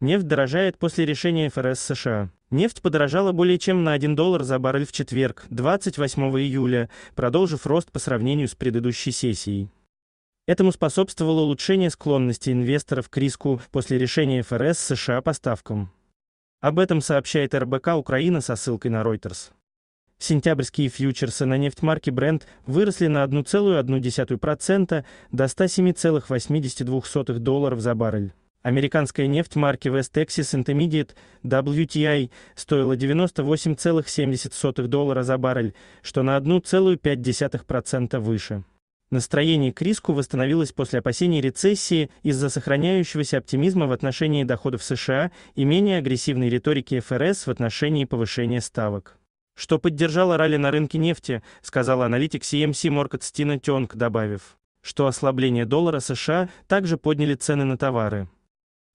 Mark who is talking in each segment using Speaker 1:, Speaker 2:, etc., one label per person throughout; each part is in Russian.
Speaker 1: Нефть дорожает после решения ФРС США. Нефть подорожала более чем на 1 доллар за баррель в четверг, 28 июля, продолжив рост по сравнению с предыдущей сессией. Этому способствовало улучшение склонности инвесторов к риску после решения ФРС США по ставкам. Об этом сообщает РБК Украина со ссылкой на Reuters. Сентябрьские фьючерсы на нефть марки Brent выросли на 1,1% до 107,82 долларов за баррель. Американская нефть марки West Texas Intermediate WTI стоила 98,70 доллара за баррель, что на 1,5% выше. Настроение к риску восстановилось после опасений рецессии из-за сохраняющегося оптимизма в отношении доходов США и менее агрессивной риторики ФРС в отношении повышения ставок. Что поддержало ралли на рынке нефти, сказала аналитик CMC Market Стина Тёнг, добавив, что ослабление доллара США также подняли цены на товары.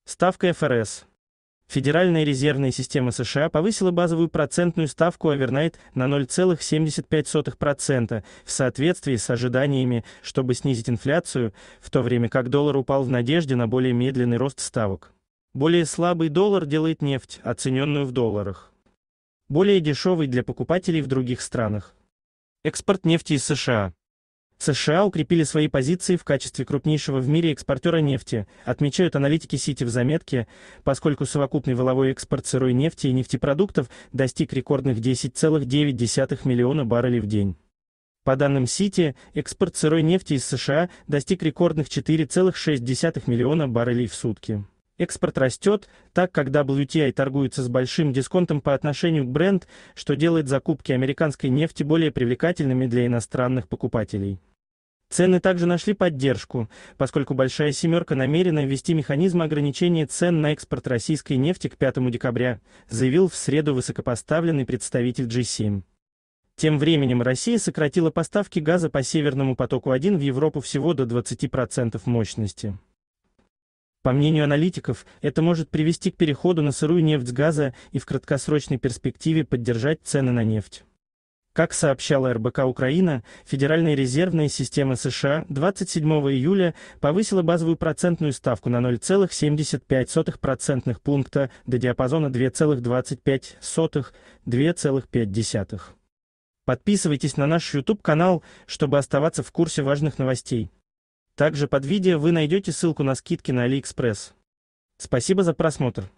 Speaker 1: Ставка ФРС. Федеральная резервная система США повысила базовую процентную ставку овернайт на 0,75% в соответствии с ожиданиями, чтобы снизить инфляцию, в то время как доллар упал в надежде на более медленный рост ставок. Более слабый доллар делает нефть, оцененную в долларах, более дешевой для покупателей в других странах. Экспорт нефти из США США укрепили свои позиции в качестве крупнейшего в мире экспортера нефти, отмечают аналитики Сити в заметке, поскольку совокупный воловой экспорт сырой нефти и нефтепродуктов достиг рекордных 10,9 миллиона баррелей в день. По данным Сити, экспорт сырой нефти из США достиг рекордных 4,6 миллиона баррелей в сутки. Экспорт растет, так как WTI торгуется с большим дисконтом по отношению к бренд, что делает закупки американской нефти более привлекательными для иностранных покупателей. Цены также нашли поддержку, поскольку «Большая семерка» намерена ввести механизм ограничения цен на экспорт российской нефти к 5 декабря, заявил в среду высокопоставленный представитель G7. Тем временем Россия сократила поставки газа по Северному потоку-1 в Европу всего до 20% мощности. По мнению аналитиков, это может привести к переходу на сырую нефть с газа и в краткосрочной перспективе поддержать цены на нефть. Как сообщала РБК Украина, Федеральная резервная система США 27 июля повысила базовую процентную ставку на 0,75% процентных пункта до диапазона 2,25-2,5. Подписывайтесь на наш YouTube-канал, чтобы оставаться в курсе важных новостей. Также под видео вы найдете ссылку на скидки на AliExpress. Спасибо за просмотр.